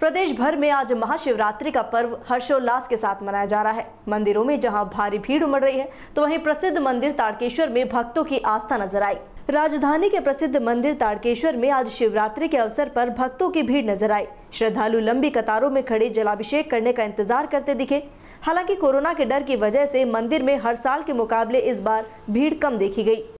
प्रदेश भर में आज महाशिवरात्रि का पर्व हर्षोल्लास के साथ मनाया जा रहा है मंदिरों में जहां भारी भीड़ उमड़ रही है तो वहीं प्रसिद्ध मंदिर तारकेश्वर में भक्तों की आस्था नजर आई राजधानी के प्रसिद्ध मंदिर तारकेश्वर में आज शिवरात्रि के अवसर पर भक्तों की भीड़ नजर आई श्रद्धालु लंबी कतारों में खड़े जलाभिषेक करने का इंतजार करते दिखे हालांकि कोरोना के डर की वजह से मंदिर में हर साल के मुकाबले इस बार भीड़ कम देखी गई